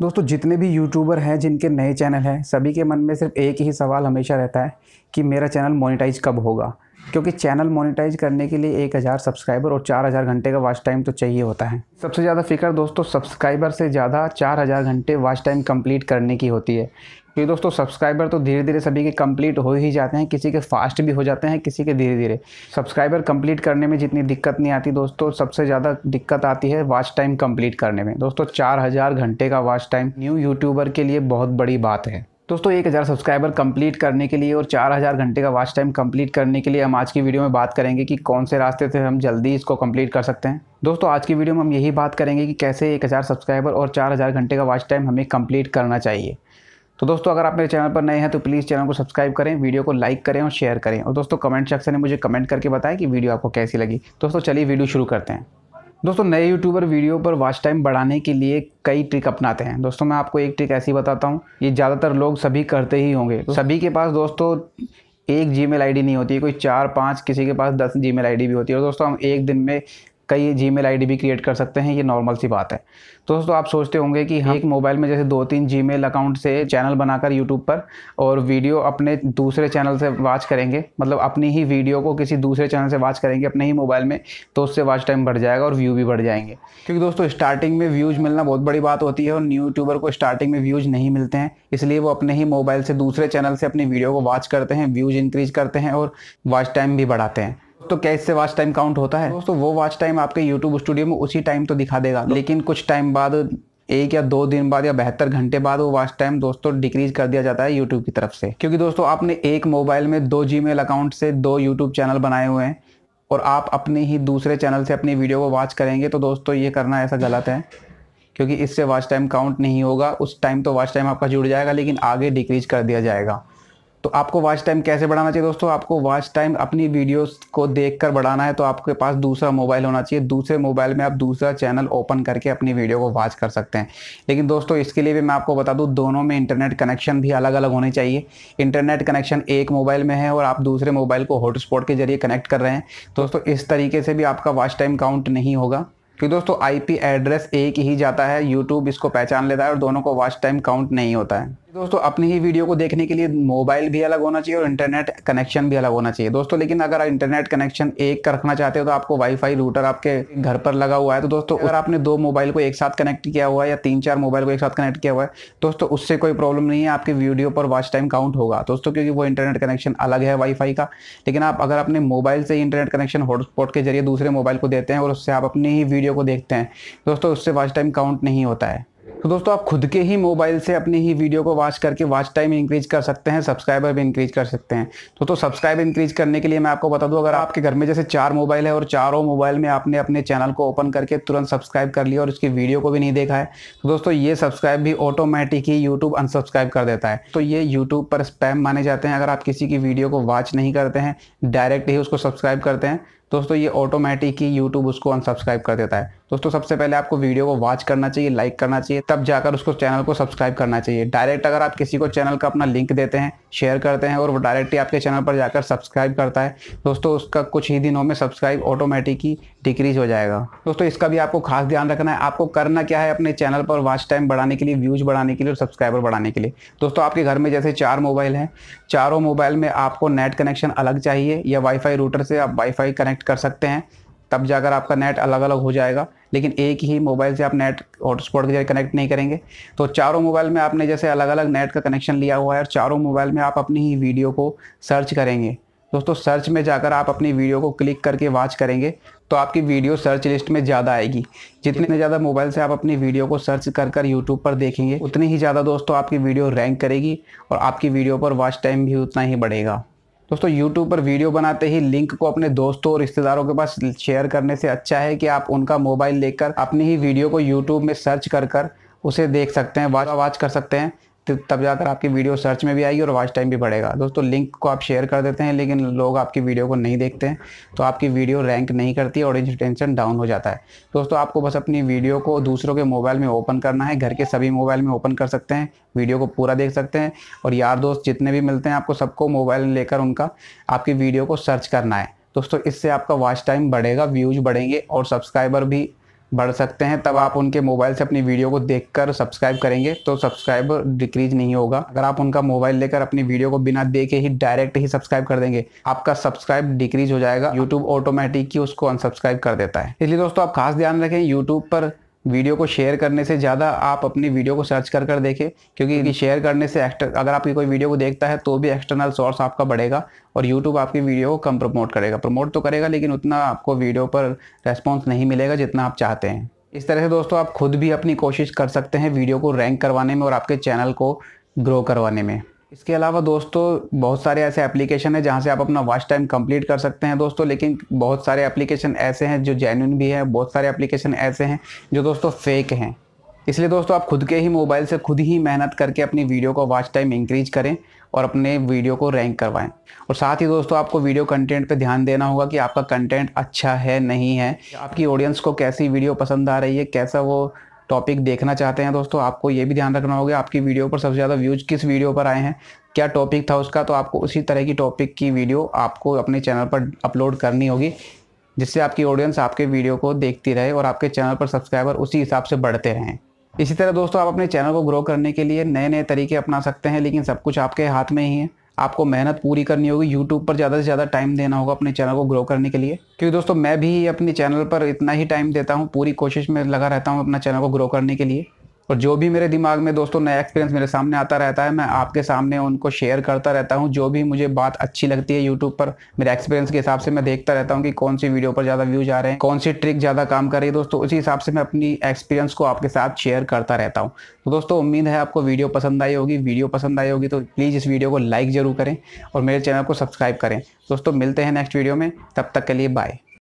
दोस्तों जितने भी यूट्यूबर हैं जिनके नए चैनल हैं सभी के मन में सिर्फ एक ही सवाल हमेशा रहता है कि मेरा चैनल मोनेटाइज कब होगा क्योंकि चैनल मोनेटाइज करने के लिए एक हज़ार सब्सक्राइबर और चार हज़ार घंटे का वॉच टाइम तो चाहिए होता है सबसे ज़्यादा फिक्र दोस्तों सब्सक्राइबर से ज़्यादा चार हज़ार घंटे वॉच टाइम कंप्लीट करने की होती है कि दोस्तों सब्सक्राइबर तो धीरे धीरे सभी के कंप्लीट हो ही जाते हैं किसी के फास्ट भी हो जाते हैं किसी के धीरे धीरे सब्सक्राइबर कंप्लीट करने में जितनी दिक्कत नहीं आती दोस्तों सबसे ज़्यादा दिक्कत आती है वॉच टाइम कंप्लीट करने में दोस्तों चार हज़ार घंटे का वॉच टाइम न्यू यूट्यूबर के लिए बहुत बड़ी बात है दोस्तों एक हज़ार सब्सक्राइबर कंप्लीट करने के लिए और चार हज़ार घंटे का वॉच टाइम कंप्लीट करने के लिए हम आज की वीडियो में बात करेंगे कि कौन से रास्ते से हम जल्दी इसको कंप्लीट कर सकते हैं दोस्तों आज की वीडियो में हम यही बात करेंगे कि कैसे एक हज़ार सब्सक्राइबर और चार हज़ार घंटे का वॉच टाइम हमें कंप्लीट करना चाहिए तो दोस्तों अगर आप मेरे चैनल पर नए हैं तो प्लीज़ चैनल को सब्सक्राइब करें वीडियो को लाइक करें और शेयर करें और दोस्तों कमेंट सेक्शन में मुझे कमेंट करके बताएं कि वीडियो आपको कैसी लगी दोस्तों चलिए वीडियो शुरू करते हैं दोस्तों नए यूट्यूबर वीडियो पर वॉच टाइम बढ़ाने के लिए कई ट्रिक अपनाते हैं दोस्तों मैं आपको एक ट्रिक ऐसी बताता हूँ ये ज़्यादातर लोग सभी करते ही होंगे तो सभी के पास दोस्तों एक जी मेल नहीं होती कोई चार पाँच किसी के पास दस जी मेल भी होती है और दोस्तों हम एक दिन में कई जी मेल भी क्रिएट कर सकते हैं ये नॉर्मल सी बात है तो दोस्तों आप सोचते होंगे कि हम हाँ, एक मोबाइल में जैसे दो तीन जी अकाउंट से चैनल बनाकर यूट्यूब पर और वीडियो अपने दूसरे चैनल से वॉच करेंगे मतलब अपनी ही वीडियो को किसी दूसरे चैनल से वॉच करेंगे अपने ही मोबाइल में तो उससे वॉच टाइम बढ़ जाएगा और व्यू भी बढ़ जाएंगे क्योंकि दोस्तों स्टार्टिंग में व्यूज़ मिलना बहुत बड़ी बात होती है और न्यू यूट्यूबर को स्टार्टिंग में व्यूज़ नहीं मिलते हैं इसलिए वो अपने ही मोबाइल से दूसरे चैनल से अपनी वीडियो को वॉच करते हैं व्यूज़ इंक्रीज करते हैं और वाच टाइम भी बढ़ाते हैं तो क्या इससे वॉच टाइम काउंट होता है दोस्तों वो वॉच टाइम आपके यूट्यूब स्टूडियो में उसी टाइम तो दिखा देगा तो- लेकिन कुछ टाइम बाद एक या दो दिन बाद या बहत्तर घंटे बाद वो वॉच टाइम दोस्तों डिक्रीज कर दिया जाता है यूट्यूब की तरफ से क्योंकि दोस्तों आपने एक मोबाइल में दो जी अकाउंट से दो यूट्यूब चैनल बनाए हुए हैं और आप अपने ही दूसरे चैनल से अपनी वीडियो को वॉच करेंगे तो दोस्तों ये करना ऐसा गलत है क्योंकि इससे वॉच टाइम काउंट नहीं होगा उस टाइम तो वॉच टाइम आपका जुड़ जाएगा लेकिन आगे डिक्रीज कर दिया जाएगा तो आपको वॉच टाइम कैसे बढ़ाना चाहिए दोस्तों आपको वॉच टाइम अपनी वीडियोस को देखकर बढ़ाना है तो आपके पास दूसरा मोबाइल होना चाहिए दूसरे मोबाइल में आप दूसरा चैनल ओपन करके अपनी वीडियो को वॉच कर सकते हैं लेकिन दोस्तों इसके लिए भी मैं आपको बता दूँ दोनों में इंटरनेट कनेक्शन भी अलग अलग होने चाहिए इंटरनेट कनेक्शन एक मोबाइल में है और आप दूसरे मोबाइल को हॉटस्पॉट के जरिए कनेक्ट कर रहे हैं दोस्तों इस तरीके से भी आपका वॉच टाइम काउंट नहीं होगा क्योंकि दोस्तों आईपी एड्रेस एक ही जाता है यूट्यूब इसको पहचान लेता है और दोनों को वॉच टाइम काउंट नहीं होता है दोस्तों अपनी ही वीडियो को देखने के लिए मोबाइल भी अलग होना चाहिए और इंटरनेट कनेक्शन भी अलग होना चाहिए दोस्तों लेकिन अगर आप इंटरनेट कनेक्शन एक कर रखना चाहते हो तो आपको वाईफाई रूटर आपके घर पर लगा हुआ है तो दोस्तों अगर आपने दो मोबाइल को एक साथ कनेक्ट किया हुआ है या तीन चार मोबाइल को एक साथ कनेक्ट किया हुआ है दोस्तों उससे कोई प्रॉब्लम नहीं है आपकी वीडियो पर वॉच टाइम काउंट होगा दोस्तों क्योंकि वो इंटरनेट कनेक्शन अलग है वाईफाई का लेकिन आप अगर अपने मोबाइल से इंटरनेट कनेक्शन हॉटस्पॉट के जरिए दूसरे मोबाइल को देते हैं और उससे आप अपनी ही वीडियो को देखते हैं दोस्तों उससे वॉच टाइम काउंट नहीं होता है तो दोस्तों आप खुद के ही मोबाइल से अपने ही वीडियो को वॉच करके वॉच टाइम इंक्रीज कर सकते हैं सब्सक्राइबर भी इंक्रीज कर सकते हैं तो तो सब्सक्राइब इंक्रीज करने के लिए मैं आपको बता दूं अगर आपके घर में जैसे चार मोबाइल है और चारों मोबाइल में आपने अपने चैनल को ओपन करके तुरंत सब्सक्राइब कर लिया और उसकी वीडियो को भी नहीं देखा है तो दोस्तों ये सब्सक्राइब भी ऑटोमेटिक ही यूट्यूब अनसब्सक्राइब कर देता है तो ये यूट्यूब पर स्पैम माने जाते हैं अगर आप किसी की वीडियो को वॉच नहीं करते हैं डायरेक्ट ही उसको सब्सक्राइब करते हैं दोस्तों ये ऑटोमेटिक ही यूट्यूब उसको अनसब्सक्राइब कर देता है दोस्तों सबसे पहले आपको वीडियो को वॉच करना चाहिए लाइक करना चाहिए तब जाकर उसको चैनल को सब्सक्राइब करना चाहिए डायरेक्ट अगर आप किसी को चैनल का अपना लिंक देते हैं शेयर करते हैं और वो डायरेक्टली आपके चैनल पर जाकर सब्सक्राइब करता है दोस्तों उसका कुछ ही दिनों में सब्सक्राइब ऑटोमेटिक ही डिक्रीज हो जाएगा दोस्तों इसका भी आपको खास ध्यान रखना है आपको करना क्या है अपने चैनल पर वॉच टाइम बढ़ाने के लिए व्यूज़ बढ़ाने के लिए और सब्सक्राइबर बढ़ाने के लिए दोस्तों आपके घर में जैसे चार मोबाइल हैं चारों मोबाइल में आपको नेट कनेक्शन अलग चाहिए या वाईफाई रूटर से आप वाईफाई कनेक्ट कनेक्ट कर सकते हैं तब जाकर आपका नेट अलग अलग हो जाएगा लेकिन एक ही मोबाइल से आप नेट हॉटस्पॉट के जरिए कनेक्ट नहीं करेंगे तो चारों मोबाइल में आपने जैसे अलग अलग नेट का कनेक्शन लिया हुआ है और चारों मोबाइल में आप अपनी ही वीडियो को सर्च करेंगे दोस्तों सर्च में जाकर आप अपनी वीडियो को क्लिक करके वॉच करेंगे तो आपकी वीडियो सर्च लिस्ट में ज़्यादा आएगी जितने ज़्यादा मोबाइल से आप अपनी वीडियो को सर्च कर कर यूट्यूब पर देखेंगे उतनी ही ज़्यादा दोस्तों आपकी वीडियो रैंक करेगी और आपकी वीडियो पर वॉच टाइम भी उतना ही बढ़ेगा दोस्तों YouTube पर वीडियो बनाते ही लिंक को अपने दोस्तों और रिश्तेदारों के पास शेयर करने से अच्छा है कि आप उनका मोबाइल लेकर अपनी ही वीडियो को YouTube में सर्च कर कर उसे देख सकते हैं वाच वाच कर सकते हैं तब जाकर आपकी वीडियो सर्च में भी आएगी और वॉच टाइम भी बढ़ेगा दोस्तों लिंक को आप शेयर कर देते हैं लेकिन लोग आपकी वीडियो को नहीं देखते हैं तो आपकी वीडियो रैंक नहीं करती और टेंशन डाउन हो जाता है दोस्तों आपको बस अपनी वीडियो को दूसरों के मोबाइल में ओपन करना है घर के सभी मोबाइल में ओपन कर सकते हैं वीडियो को पूरा देख सकते हैं और यार दोस्त जितने भी मिलते हैं आपको सबको मोबाइल लेकर उनका आपकी वीडियो को सर्च करना है दोस्तों इससे आपका वॉच टाइम बढ़ेगा व्यूज बढ़ेंगे और सब्सक्राइबर भी बढ़ सकते हैं तब आप उनके मोबाइल से अपनी वीडियो को देखकर सब्सक्राइब करेंगे तो सब्सक्राइबर डिक्रीज नहीं होगा अगर आप उनका मोबाइल लेकर अपनी वीडियो को बिना देखे ही डायरेक्ट ही सब्सक्राइब कर देंगे आपका सब्सक्राइब डिक्रीज हो जाएगा यूट्यूब ऑटोमेटिक ही उसको अनसब्सक्राइब कर देता है इसलिए दोस्तों आप खास ध्यान रखें यूट्यूब पर वीडियो को शेयर करने से ज़्यादा आप अपनी वीडियो को सर्च कर कर देखें क्योंकि हम्म। शेयर करने से अगर आपकी कोई वीडियो को देखता है तो भी एक्सटर्नल सोर्स आपका बढ़ेगा और यूट्यूब आपकी वीडियो को कम प्रमोट करेगा प्रमोट तो करेगा लेकिन उतना आपको वीडियो पर रेस्पॉन्स नहीं मिलेगा जितना आप चाहते हैं इस तरह से दोस्तों आप खुद भी अपनी कोशिश कर सकते हैं वीडियो को रैंक करवाने में और आपके चैनल को ग्रो करवाने में इसके अलावा दोस्तों बहुत सारे ऐसे एप्लीकेशन है जहाँ से आप अपना वॉच टाइम कंप्लीट कर सकते हैं दोस्तों लेकिन बहुत सारे एप्लीकेशन ऐसे हैं जो जेन्यून भी हैं बहुत सारे एप्लीकेशन ऐसे हैं जो दोस्तों फेक हैं इसलिए दोस्तों आप खुद के ही मोबाइल से खुद ही मेहनत करके अपनी वीडियो का वॉच टाइम इंक्रीज करें और अपने वीडियो को रैंक करवाएं और साथ ही दोस्तों आपको वीडियो कंटेंट पे ध्यान देना होगा कि आपका कंटेंट अच्छा है नहीं है आपकी ऑडियंस को कैसी वीडियो पसंद आ रही है कैसा वो टॉपिक देखना चाहते हैं दोस्तों आपको ये भी ध्यान रखना होगा आपकी वीडियो पर सबसे ज़्यादा व्यूज़ किस वीडियो पर आए हैं क्या टॉपिक था उसका तो आपको उसी तरह की टॉपिक की वीडियो आपको अपने चैनल पर अपलोड करनी होगी जिससे आपकी ऑडियंस आपके वीडियो को देखती रहे और आपके चैनल पर सब्सक्राइबर उसी हिसाब से बढ़ते रहें इसी तरह दोस्तों आप अपने चैनल को ग्रो करने के लिए नए नए तरीके अपना सकते हैं लेकिन सब कुछ आपके हाथ में ही है आपको मेहनत पूरी करनी होगी यूट्यूब पर ज़्यादा से ज़्यादा टाइम देना होगा अपने चैनल को ग्रो करने के लिए क्योंकि दोस्तों मैं भी अपने चैनल पर इतना ही टाइम देता हूँ पूरी कोशिश में लगा रहता हूँ अपना चैनल को ग्रो करने के लिए और जो भी मेरे दिमाग में दोस्तों नया एक्सपीरियंस मेरे सामने आता रहता है मैं आपके सामने उनको शेयर करता रहता हूँ जो भी मुझे बात अच्छी लगती है यूट्यूब पर मेरे एक्सपीरियंस के हिसाब से मैं देखता रहता हूँ कि कौन सी वीडियो पर ज़्यादा व्यूज आ रहे हैं कौन सी ट्रिक ज़्यादा काम कर रही है दोस्तों उसी हिसाब से मैं अपनी एक्सपीरियंस को आपके साथ शेयर करता रहता हूँ तो दोस्तों उम्मीद है आपको वीडियो पसंद आई होगी वीडियो पसंद आई होगी तो प्लीज़ इस वीडियो को लाइक ज़रूर करें और मेरे चैनल को सब्सक्राइब करें दोस्तों मिलते हैं नेक्स्ट वीडियो में तब तक के लिए बाय